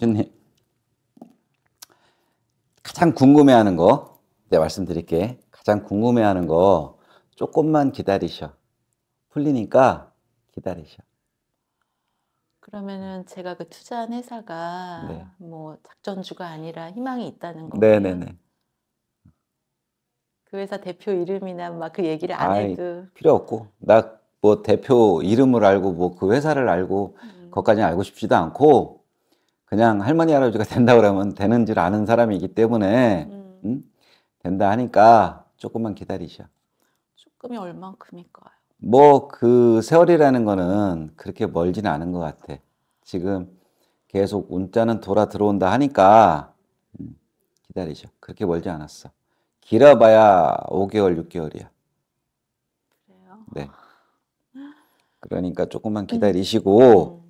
수준이 가장 궁금해하는 거 내가 네, 말씀드릴게. 가장 궁금해하는 거 조금만 기다리셔. 풀리니까 기다리셔. 그러면은 제가 그 투자한 회사가 네. 뭐 작전주가 아니라 희망이 있다는 거예요. 네네네. 그 회사 대표 이름이나 막 그 얘기를 안 아이, 해도 필요 없고 나 뭐 대표 이름을 알고 뭐 그 회사를 알고 음. 그것까지 알고 싶지도 않고 그냥 할머니 할아버지가 된다 그러면 되는 줄 아는 사람이기 때문에 음. 응? 음, 된다 하니까 조금만 기다리셔. 조금이 얼만큼일까요? 뭐 그 세월이라는 거는 그렇게 멀지는 않은 것 같아. 지금 계속 운자는 돌아 들어온다 하니까 응? 음, 기다리셔. 그렇게 멀지 않았어. 길어봐야 5개월, 6개월이야. 그래요? 네. 그러니까 조금만 음. 기다리시고 음.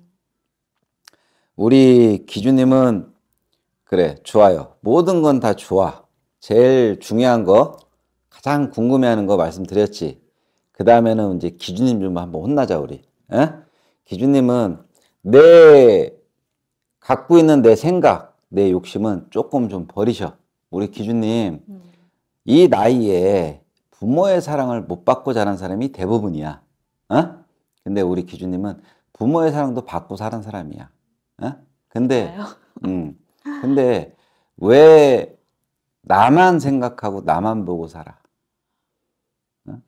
우리 기준님은 그래, 좋아요. 모든 건 다 좋아. 제일 중요한 거, 가장 궁금해하는 거 말씀드렸지. 그 다음에는 이제 기준님 좀 한번 혼나자, 우리. 에? 기준님은 내, 갖고 있는 내 생각, 내 욕심은 조금 좀 버리셔. 우리 기준님, 음. 이 나이에 부모의 사랑을 못 받고 자란 사람이 대부분이야. 어? 근데 우리 기준님은 부모의 사랑도 받고 사는 사람이야. 어? 근데, 음, 근데 왜 나만 생각하고 나만 보고 살아? 어?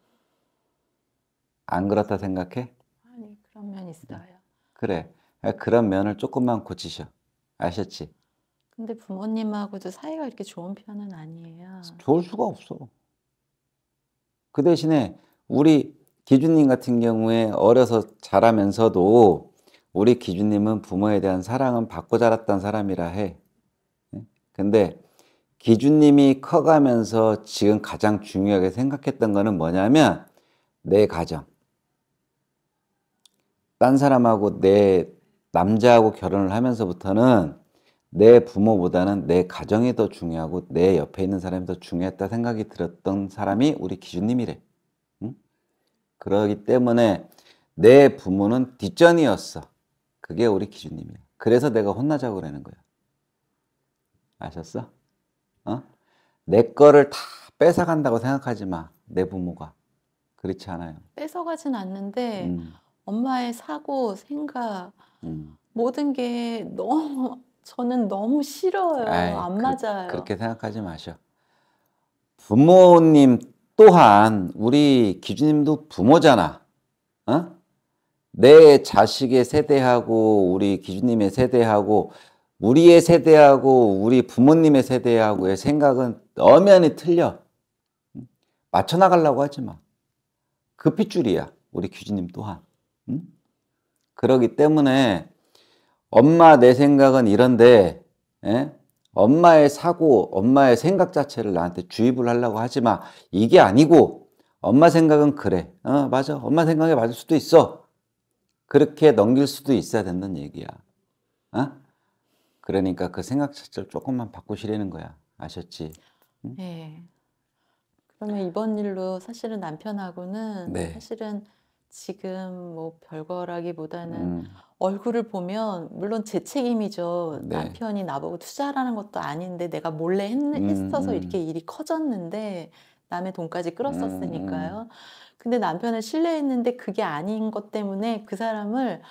안 그렇다 생각해? 아니, 그런 면 있어요. 그래. 아, 그런 면을 조금만 고치셔. 아셨지? 근데 부모님하고도 사이가 이렇게 좋은 편은 아니에요. 좋을 수가 없어. 그 대신에 우리 기준님 같은 경우에 어려서 자라면서도 우리 기준님은 부모에 대한 사랑은 받고 자랐던 사람이라 해. 예? 근데 기준님이 커가면서 지금 가장 중요하게 생각했던 거는 뭐냐면 내 가정. 딴 사람하고 내 남자하고 결혼을 하면서부터는 내 부모보다는 내 가정이 더 중요하고 내 옆에 있는 사람이 더 중요했다 생각이 들었던 사람이 우리 기준님이래. 응? 그러기 때문에 내 부모는 뒷전이었어. 그게 우리 기준님이야. 그래서 내가 혼나자고 그러는 거야. 아셨어? 어? 내 거를 다 뺏어간다고 생각하지 마. 내 부모가. 그렇지 않아요. 뺏어가진 않는데 음. 엄마의 사고, 생각, 음. 모든 게 너무 저는 너무 싫어요. 에이, 안 그, 맞아요. 그렇게 생각하지 마셔. 부모님 또한 우리 기준님도 부모잖아. 어? 내 자식의 세대하고 우리 기준님의 세대하고 우리의 세대하고 우리 부모님의 세대하고의 생각은 엄연히 틀려. 맞춰 나가려고 하지 마. 그 핏줄이야. 우리 규주님 또한. 응? 그러기 때문에 엄마 내 생각은 이런데 에? 예? 엄마의 사고, 엄마의 생각 자체를 나한테 주입을 하려고 하지 마. 이게 아니고 엄마 생각은 그래. 어, 맞아. 엄마 생각에 맞을 수도 있어. 그렇게 넘길 수도 있어야 된다는 얘기야. 어? 그러니까 그 생각 자체를 조금만 바꾸시려는 거야. 아셨지? 응? 네. 그러면 이번 일로 사실은 남편하고는 네. 사실은 지금 뭐 별거라기보다는 음. 얼굴을 보면 물론 제 책임이죠. 네. 남편이 나보고 투자라는 것도 아닌데 내가 몰래 했, 음, 어서 음. 이렇게 일이 커졌는데 남의 돈까지 끌었었으니까요. 음. 근데 남편을 신뢰했는데 그게 아닌 것 때문에 그 사람을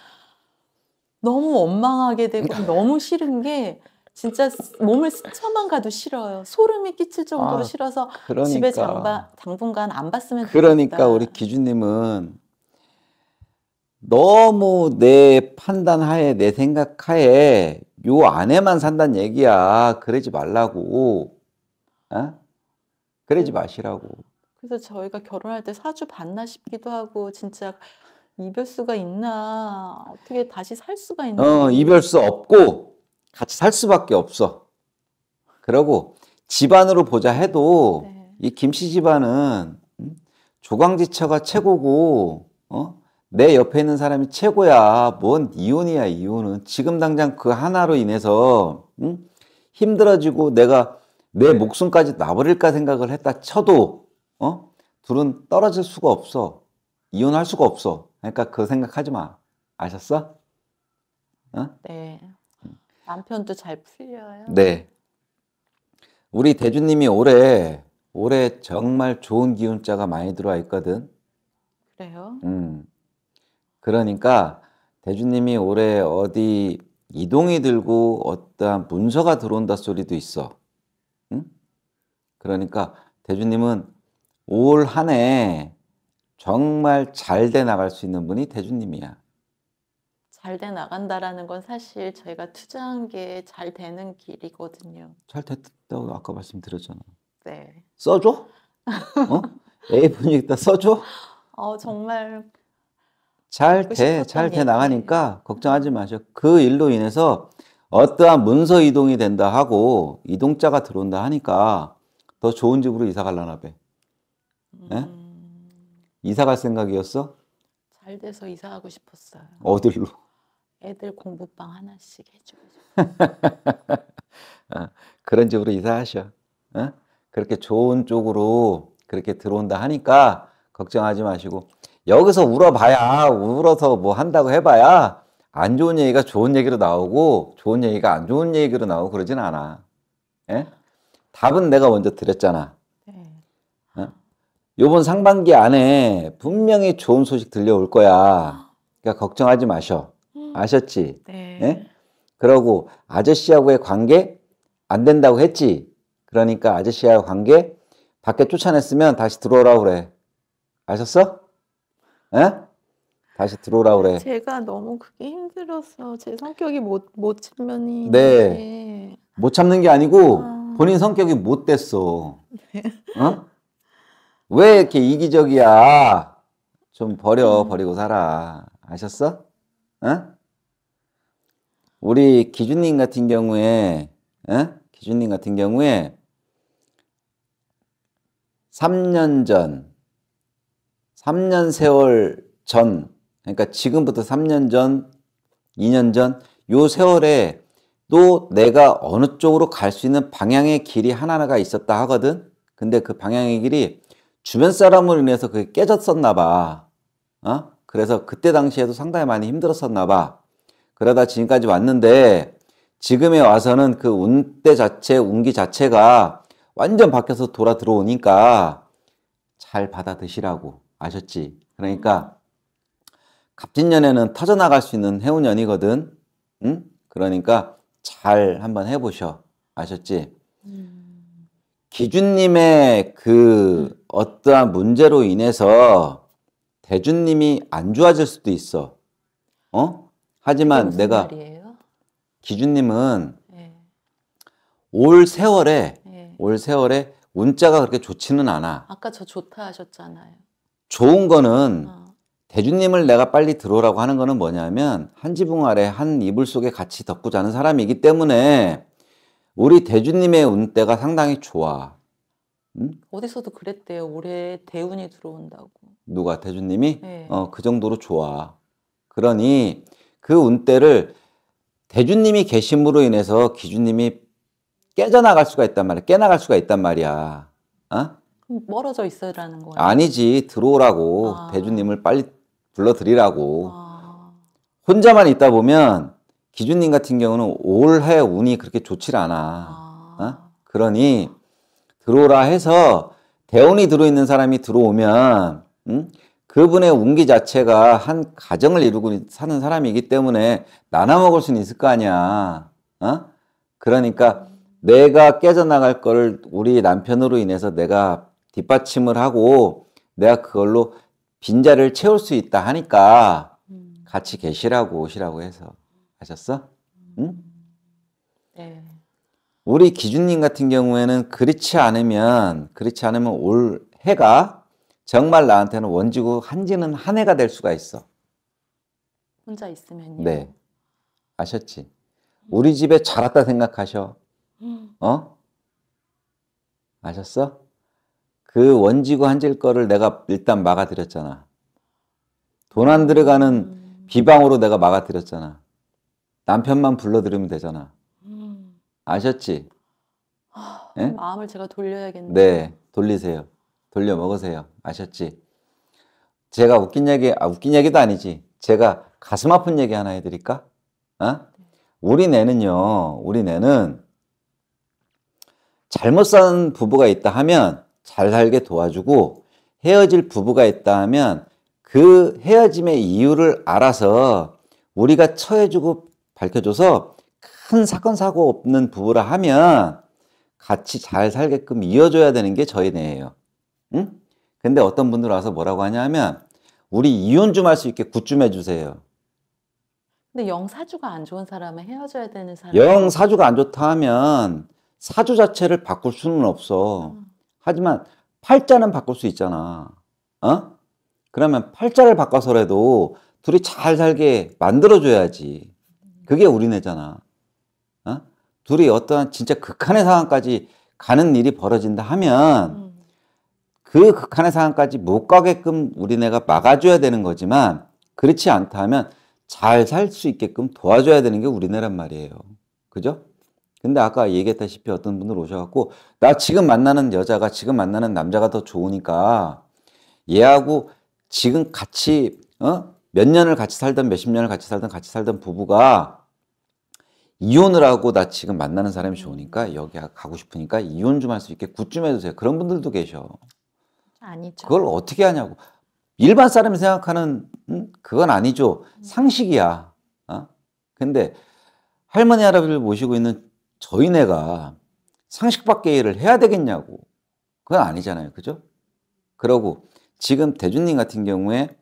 너무 원망하게 되고 너무 싫은 게 진짜 몸을 스쳐만 가도 싫어요. 소름이 끼칠 정도로 아, 싫어서 그러니까. 집에 장바, 당분간 안 봤으면 그러니까 되겠다. 우리 기준님은 너무 내 판단하에 내 생각하에 요 안에만 산다는 얘기야. 그러지 말라고. 어? 그러지 음. 마시라고. 그래서 저희가 결혼할 때 사주 봤나 싶기도 하고 진짜 이별수가 있나 어떻게 다시 살 수가 있나. 어 이별수 없고 같이 살 수밖에 없어. 그러고 집안으로 보자 해도 네. 이 김씨 집안은 음, 조광지처가 최고고 어? 내 옆에 있는 사람이 최고야. 뭔 이혼이야, 이혼은. 지금 당장 그 하나로 인해서 응? 음? 힘들어지고 내가 내 목숨까지 놔버릴까 생각을 했다 쳐도 어? 둘은 떨어질 수가 없어. 이혼할 수가 없어. 그러니까 그 생각하지 마. 아셨어? 어? 네. 남편도 잘 풀려요. 네. 우리 대주님이 올해 올해 정말 좋은 기운자가 많이 들어와 있거든. 그래요? 음. 그러니까 대주님이 올해 어디 이동이 들고 어떠한 문서가 들어온다 소리도 있어. 그러니까 대주님은 올 한 해 정말 잘 돼 나갈 수 있는 분이 대주님이야. 잘 돼 나간다라는 건 사실 저희가 투자한 게 잘 되는 길이거든요. 잘 됐다고 아까 말씀드렸잖아. 네. 써줘? 어? A 분위기다 써줘? 어 정말 잘 돼, 잘 돼 나가니까 걱정하지 마세그 일로 인해서 어떠한 문서 이동이 된다 하고 이동자가 들어온다 하니까 더 좋은 집으로 이사 갈라나 봐. 예? 음... 이사 갈 생각이었어? 잘 돼서 이사하고 싶었어요. 어디로? 애들 공부방 하나씩 해주고 어, 그런 집으로 이사하셔. 어? 그렇게 좋은 쪽으로 그렇게 들어온다 하니까 걱정하지 마시고 여기서 울어봐야 울어서 뭐 한다고 해봐야 안 좋은 얘기가 좋은 얘기로 나오고 좋은 얘기가 안 좋은 얘기로 나오고 그러진 않아. 에? 예? 답은 내가 먼저 드렸잖아. 네. 어? 요번 네. 상반기 안에 분명히 좋은 소식 들려올 거야. 그러니까 걱정하지 마셔. 음. 아셨지? 네. 네? 그러고 아저씨하고의 관계 안 된다고 했지. 그러니까 아저씨하고 관계 밖에 쫓아냈으면 다시 들어오라고 그래. 아셨어? 에? 예? 다시 들어오라 그래. 제가 너무 그게 힘들어서 제 성격이 못 못 참면이 네. 못 참는 게 아니고 아... 본인 성격이 못됐어. 네. 어? 왜 이렇게 이기적이야? 좀 버려, 음. 버리고 살아. 아셨어? 어? 우리 기준님 같은 경우에, 어? 기준님 같은 경우에, 3년 전, 3년 세월 전, 그러니까 지금부터 3년 전, 2년 전, 요 세월에 또 내가 어느 쪽으로 갈 수 있는 방향의 길이 하나가 있었다 하거든. 근데 그 방향의 길이 주변 사람으로 인해서 그게 깨졌었나 봐. 어? 그래서 그때 당시에도 상당히 많이 힘들었었나 봐. 그러다 지금까지 왔는데 지금에 와서는 그 운대 자체, 운기 자체가 완전 바뀌어서 돌아 들어오니까 잘 받아 드시라고 아셨지? 그러니까 갑진년에는 터져나갈 수 있는 해운년이거든. 응? 그러니까 잘 한번 해보셔. 아셨지? 음. 기준님의 그 어떠한 문제로 인해서 대준님이 안 좋아질 수도 있어. 어? 하지만 내가 말이에요? 기준님은 네. 올 세월에 네. 올 세월에 운자가 그렇게 좋지는 않아. 아까 저 좋다 하셨잖아요. 좋은 거는 어. 대주님을 내가 빨리 들어오라고 하는 거는 뭐냐면 한 지붕 아래 한 이불 속에 같이 덮고 자는 사람이기 때문에 우리 대주님의 운때가 상당히 좋아. 응? 어디서도 그랬대요. 올해 대운이 들어온다고. 누가 대주님이? 네. 어, 그 정도로 좋아. 그러니 그 운때를 대주님이 계심으로 인해서 기주님이 깨져나갈 수가 있단 말이야. 깨나갈 수가 있단 말이야. 어? 멀어져 있어야라는 거예 아니지 들어오라고 아. 대주님을 빨리 불러드리라고. 아. 혼자만 있다 보면 기준님 같은 경우는 올해 운이 그렇게 좋질 않아. 아. 어? 그러니 들어오라 해서 대운이 들어있는 사람이 들어오면 음? 그분의 운기 자체가 한 가정을 이루고 사는 사람이기 때문에 나눠 먹을 수는 있을 거 아니야. 어? 그러니까 내가 깨져나갈 걸 우리 남편으로 인해서 내가 뒷받침을 하고 내가 그걸로 빈자를 채울 수 있다 하니까 음. 같이 계시라고 오시라고 해서 하셨어? 음. 응? 네. 우리 기준님 같은 경우에는 그렇지 않으면 그렇지 않으면 올 해가 정말 나한테는 원지고 한지는 한 해가 될 수가 있어. 혼자 있으면요. 네. 아셨지? 우리 집에 자랐다 생각하셔. 음. 어? 아셨어? 그 원지고 한질 거를 내가 일단 막아드렸잖아. 돈 안 들어가는 음. 비방으로 내가 막아드렸잖아. 남편만 불러들으면 되잖아. 음. 아셨지? 하, 아, 네? 예? 마음을 제가 돌려야겠네 네, 돌리세요. 돌려 먹으세요. 아셨지? 제가 웃긴 얘기, 아, 웃긴 얘기도 아니지. 제가 가슴 아픈 얘기 하나 해드릴까? 어? 네. 우리 내는요, 우리 내는 잘못 산 부부가 있다 하면 잘 살게 도와주고 헤어질 부부가 있다 하면 그 헤어짐의 이유를 알아서 우리가 처해주고 밝혀줘서 큰 사건 사고 없는 부부라 하면 같이 잘 살게끔 이어줘야 되는 게 저희네요. 응? 근데 어떤 분들 와서 뭐라고 하냐면 우리 이혼 좀 할 수 있게 굿 좀 해주세요. 근데 영 사주가 안 좋은 사람은 헤어져야 되는 사람. 영 사주가 안 좋다 하면 사주 자체를 바꿀 수는 없어. 음. 하지만 팔자는 바꿀 수 있잖아. 어? 그러면 팔자를 바꿔서라도 둘이 잘 살게 만들어줘야지. 그게 우리네잖아. 어? 둘이 어떠한 진짜 극한의 상황까지 가는 일이 벌어진다 하면 음. 그 극한의 상황까지 못 가게끔 우리네가 막아줘야 되는 거지만 그렇지 않다면 잘 살 수 있게끔 도와줘야 되는 게 우리네란 말이에요. 그죠? 근데 아까 얘기했다시피 어떤 분들 오셔갖고 나 지금 만나는 여자가 지금 만나는 남자가 더 좋으니까 얘하고 지금 같이 어? 몇 년을 같이 살던 몇십 년을 같이 살던 같이 살던 부부가 이혼을 하고 나 지금 만나는 사람이 좋으니까 여기 가고 싶으니까 이혼 좀 할 수 있게 굿 좀 해주세요. 그런 분들도 계셔. 아니죠. 그걸 어떻게 하냐고. 일반 사람이 생각하는 음? 그건 아니죠. 음. 상식이야. 어? 근데 할머니 할아버지를 모시고 있는 저희네가 상식밖에 일을 해야 되겠냐고. 그건 아니잖아요. 그죠? 그러고 지금 대준님 같은 경우에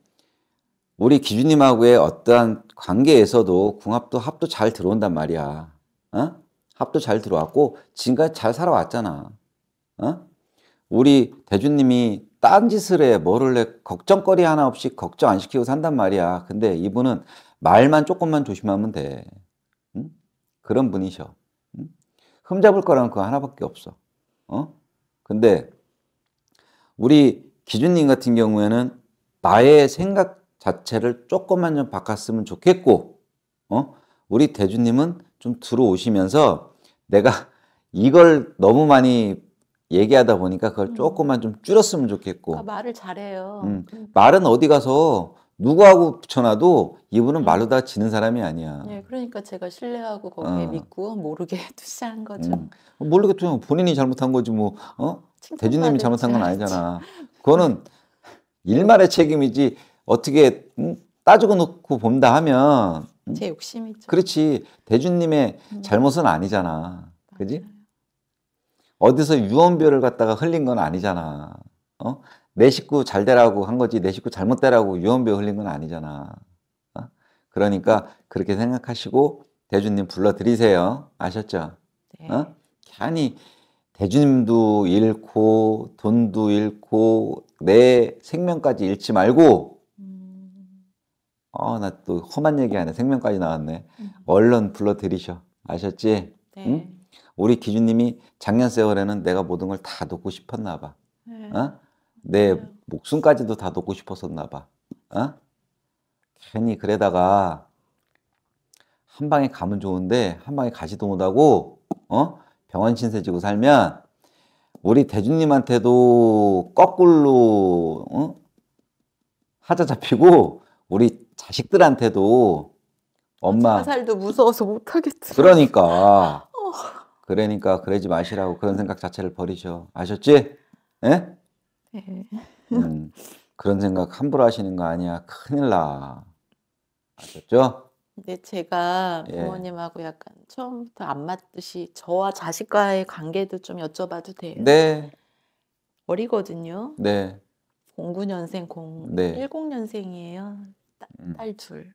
우리 기준님하고의 어떠한 관계에서도 궁합도 합도 잘 들어온단 말이야. 어? 합도 잘 들어왔고 지금까지 잘 살아왔잖아. 어? 우리 대준님이 딴짓을 해 뭐를 해 걱정거리 하나 없이 걱정 안 시키고 산단 말이야. 근데 이분은 말만 조금만 조심하면 돼. 응? 그런 분이셔. 흠잡을 거라면 그 하나밖에 없어. 어? 근데 우리 기준님 같은 경우에는 나의 생각 자체를 조금만 좀 바꿨으면 좋겠고, 어? 우리 대주님은 좀 들어오시면서 내가 이걸 너무 많이 얘기하다 보니까 그걸 음. 조금만 좀 줄였으면 좋겠고. 아, 말을 잘해요. 음, 음. 말은 어디 가서 누구하고 붙여놔도 이분은 말로 다 지는 사람이 아니야. 네, 그러니까 제가 신뢰하고 거기에 어. 믿고 모르게 투자한 거죠. 음. 모르게 투자 본인이 잘못한 거지 뭐 어? 대주님이 잘못한 건 아니잖아. 그거는 일말의 책임이지 어떻게 음, 따지고 놓고 본다 하면 음? 제 욕심이죠. 그렇지 대주님의 음. 잘못은 아니잖아. 그지? 어디서 유언비어 갖다가 흘린 건 아니잖아. 어? 내 식구 잘 되라고 한 거지 내 식구 잘못 되라고 유언비어 흘린 건 아니잖아. 어? 그러니까 그렇게 생각하시고 대주님 불러드리세요. 아셨죠? 네. 어? 괜히 대주님도 잃고 돈도 잃고 내 생명까지 잃지 말고 음... 어나 또 험한 얘기하네 생명까지 나왔네 음. 얼른 불러드리셔 아셨지? 네. 응? 우리 기준님이 작년 세월에는 내가 모든 걸 다 놓고 싶었나 봐. 네. 어? 내 네. 목숨까지도 다 놓고 싶었었나 봐. 어? 괜히 그러다가 한 방에 가면 좋은데 한 방에 가지도 못하고 어? 병원 신세 지고 살면 우리 대준님한테도 거꾸로 어? 하자 잡히고 우리 자식들한테도 엄마 살도 무서워서 못하겠지. 그러니까 어. 그러니까 그러지 마시라고 그런 생각 자체를 버리셔 아셨지? 예? 예. 음, 그런 생각 함부로 하시는 거 아니야. 큰일 나. 아셨죠? 근데 제가 예. 부모님하고 약간 처음부터 안 맞듯이 저와 자식과의 관계도 좀 여쭤봐도 돼요. 네. 어리거든요. 네. 09년생, 0, 네. 10년생이에요. 음. 딸, 둘.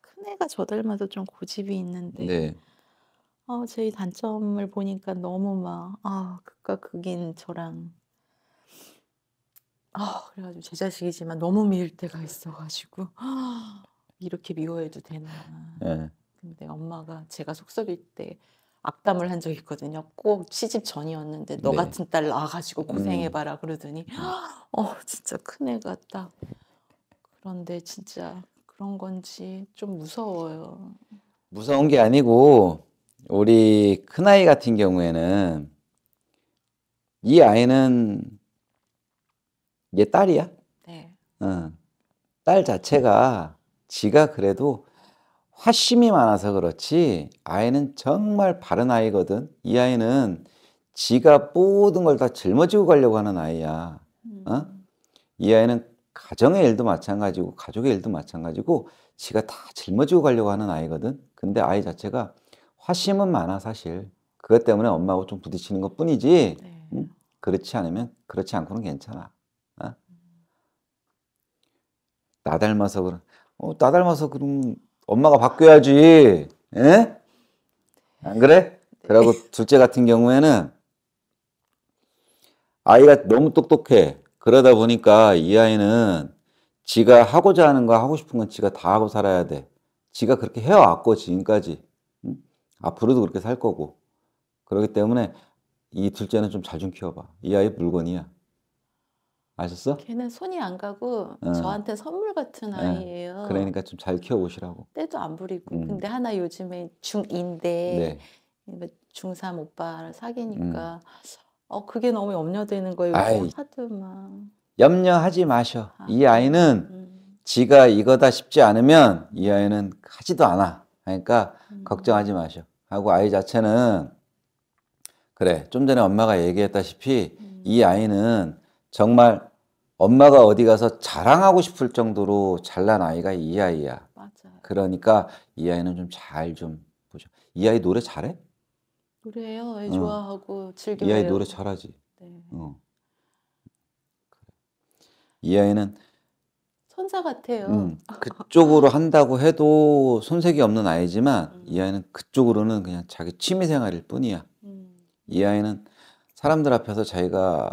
큰애가 저 닮아서 좀 고집이 있는데 네. 어, 제 단점을 보니까 너무 막 아, 극과 극인 저랑 아, 그래가지고 제 자식이지만 너무 미울 때가 있어가지고 이렇게 미워해도 되나. 네. 근데 엄마가 제가 속썩일 때 악담을 한 적이 있거든요. 꼭 시집 전이었는데 너 네. 같은 딸 낳아가지고 음. 고생해봐라 음. 그러더니 어 진짜 큰 애가 딱 그런데 진짜 그런 건지 좀 무서워요. 무서운 게 아니고 우리 큰 아이 같은 경우에는 이 아이는 이게 딸이야. 네. 어. 딸 자체가 지가 그래도 화심이 많아서 그렇지 아이는 정말 바른 아이거든. 이 아이는 지가 모든 걸 다 짊어지고 가려고 하는 아이야. 어? 음. 이 아이는 가정의 일도 마찬가지고 가족의 일도 마찬가지고 지가 다 짊어지고 가려고 하는 아이거든. 근데 아이 자체가 화심은 많아 사실. 그것 때문에 엄마하고 좀 부딪히는 것 뿐이지. 네. 응? 그렇지 않으면 그렇지 않고는 괜찮아. 나 닮아서 그런 어, 나 닮아서 그럼 엄마가 바뀌어야지. 에? 예? 안 그래? 그리고 네. 둘째 같은 경우에는 아이가 너무 똑똑해. 그러다 보니까 이 아이는 지가 하고자 하는 거 하고 싶은 건 지가 다 하고 살아야 돼. 지가 그렇게 해왔고 지금까지 응? 앞으로도 그렇게 살 거고 그렇기 때문에 이 둘째는 좀 잘 좀 키워봐. 이 아이 물건이야. 아셨어? 걔는 손이 안 가고 어. 저한테 선물 같은 아이예요. 그러니까 좀 잘 키워보시라고. 때도 안 부리고. 음. 근데 하나 요즘에 중인데 네. 중3 오빠를 사귀니까 음. 어 그게 너무 염려되는 거예요. 하드만. 염려하지 마셔. 아. 이 아이는 음, 음. 지가 이거다 싶지 않으면 이 아이는 하지도 않아. 그러니까 음. 걱정하지 마셔. 하고 아이 자체는 그래 좀 전에 엄마가 얘기했다시피 음. 이 아이는 정말 엄마가 어디 가서 자랑하고 싶을 정도로 잘난 아이가 이 아이야. 맞아요. 그러니까 이 아이는 좀 잘좀 좀 보죠. 이 아이 노래 잘해? 노래요. 애 어. 좋아하고 즐겨요. 이 아이 노래 잘하지. 네. 어. 이 아이는 천사 같아요. 음, 그쪽으로 한다고 해도 손색이 없는 아이지만 음. 이 아이는 그쪽으로는 그냥 자기 취미 생활일 뿐이야. 음. 이 아이는 사람들 앞에서 자기가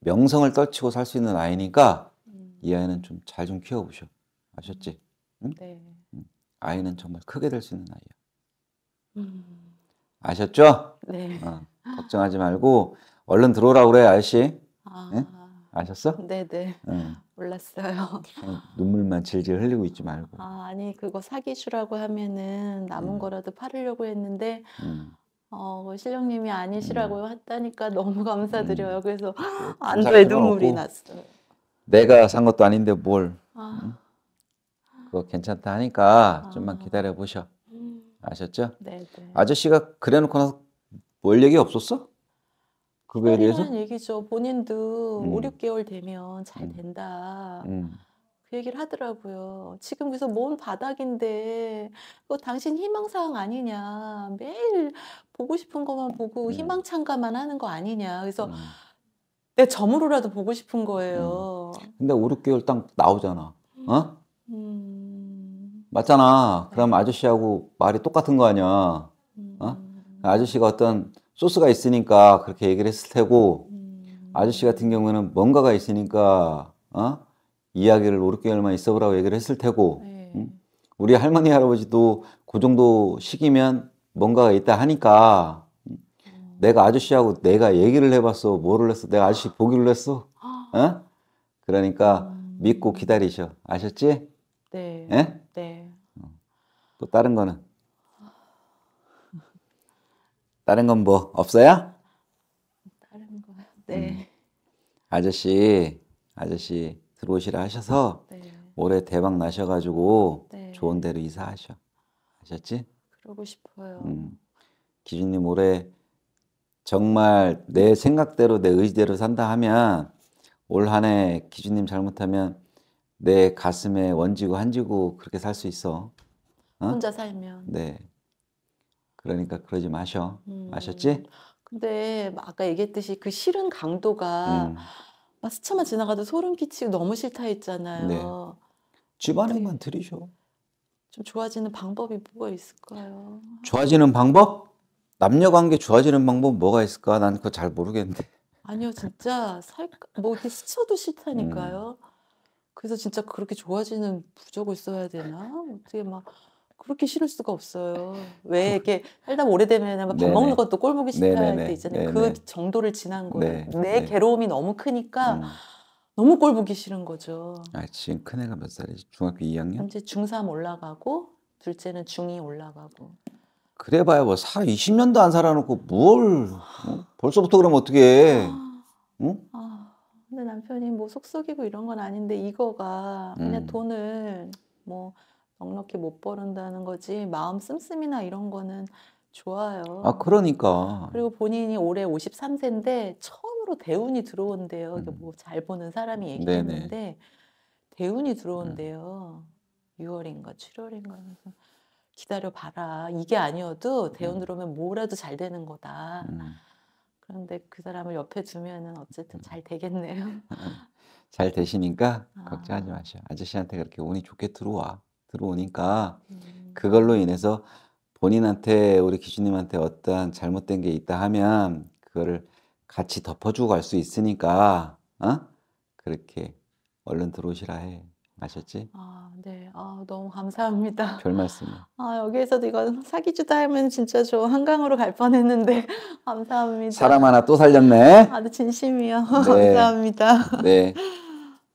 명성을 떨치고 살 수 있는 아이니까 음. 이 아이는 좀 잘좀 좀 키워보셔. 아셨지? 응? 네. 응. 아이는 정말 크게 될 수 있는 아이야. 음. 아셨죠? 네. 어, 걱정하지 말고 얼른 들어오라고 그래, 아저씨. 아. 응? 아셨어? 네네. 네. 응. 몰랐어요. 어, 눈물만 질질 흘리고 있지 말고. 아, 아니 그거 사기주라고 하면은 남은 음. 거라도 팔으려고 했는데 음. 어, 뭐 실령님이 아니시라고 음. 했다니까 너무 감사드려요. 음. 그래서 네, 안도의 눈물이 났어요. 내가 산 것도 아닌데 뭘. 아. 응? 그거 괜찮다 하니까 아. 좀만 기다려 보셔. 아셨죠? 네, 네. 아저씨가 그래놓고 나서 뭘 얘기 없었어? 그거에 대해서? 얘기죠. 본인도 음. 5, 6개월 되면 잘 음. 된다. 음. 그 얘기를 하더라고요. 지금 그래서 몸 바닥인데 그 당신 희망사항 아니냐. 매일 보고 싶은 것만 보고 음. 희망찬가만 하는 거 아니냐. 그래서 음. 내 점으로라도 보고 싶은 거예요. 음. 근데 5, 6개월 딱 나오잖아. 어? 음. 맞잖아. 그럼 네. 아저씨하고 말이 똑같은 거 아니야. 어? 음. 아저씨가 어떤 소스가 있으니까 그렇게 얘기를 했을 테고 음. 아저씨 같은 경우에는 뭔가가 있으니까 어? 이야기를 오륙개월만 있어보라고 얘기를 했을 테고 네. 우리 할머니 할아버지도 그 정도 시기면 뭔가가 있다 하니까 음. 내가 아저씨하고 내가 얘기를 해봤어 뭐를 했어 내가 아저씨 보기를 했어 어? 그러니까 음. 믿고 기다리셔 아셨지? 네. 에? 예? 네. 어. 또 다른 거는 다른 건 뭐 없어요? 다른 거요? 네. 음. 아저씨, 아저씨 들어오시라 하셔서 네. 올해 대박 나셔가지고 네. 좋은 데로 이사하셔. 아셨지? 그러고 싶어요. 음. 기준님 올해 정말 내 생각대로 내 의지대로 산다 하면 올 한 해 기준님 잘못하면 내 가슴에 원지고 한지고 그렇게 살 수 있어. 어? 혼자 살면. 네. 그러니까 그러지 마셔. 음. 아셨지? 근데 아까 얘기했듯이 그 싫은 강도가 음. 막 스쳐만 지나가도 소름 끼치고 너무 싫다 했잖아요. 네. 집안에만 들이죠. 좀 좋아지는 방법이 뭐가 있을까요? 좋아지는 방법? 남녀 관계 좋아지는 방법 뭐가 있을까? 난 그거 잘 모르겠는데. 아니요, 진짜 살뭐 이렇게 스쳐도 싫다니까요. 음. 그래서 진짜 그렇게 좋아지는 부적을 써야 되나? 어떻게 막 그렇게 싫을 수가 없어요. 왜 이렇게 살다 오래되면 밥 먹는 것도 꼴 보기 싫다 할 때 있잖아요. 그 정도를 지난 거예요. 네. 내 네. 괴로움이 너무 크니까 음. 너무 꼴 보기 싫은 거죠. 아, 지금 큰 애가 몇 살이지? 중학교 2학년? 이제 중3 올라가고 둘째는 중2 올라가고. 그래봐야 뭐 사, 20년도 안 살아놓고 뭘 어? 벌써부터 그러면 어떻게 해? 아. 응? 아, 근데 남편이 뭐 속썩이고 이런 건 아닌데 이거가 그냥 음. 돈을 뭐 넉넉히 못 버른다는 거지 마음 씀씀이나 이런 거는 좋아요. 아 그러니까. 그리고 본인이 올해 53세인데 처음으로 대운이 들어온대요. 음. 뭐잘 보는 사람이 음, 얘기했는데 대운이 들어온대요. 음. 6월인가 7월인가 기다려 봐라. 이게 아니어도 대운 음. 들어오면 뭐라도 잘 되는 거다. 음. 그런데 그 사람을 옆에 두면은 어쨌든 잘 되겠네요. 음. 잘 되시니까 아. 걱정하지 마시 아저씨한테 그렇게 운이 좋게 들어와. 들어오니까 음. 그걸로 인해서 본인한테 우리 기준님한테 어떠한 잘못된 게 있다 하면 그거를 같이 덮어주고 갈 수 있으니까 어? 그렇게 얼른 들어오시라 해. 아셨지? 아, 네. 아, 너무 감사합니다. 별말씀 아, 여기에서도 이건 사기주다 하면 진짜 저 한강으로 갈 뻔했는데 감사합니다. 사람 하나 또 살렸네. 아, 진심이요. 네. 감사합니다. 네.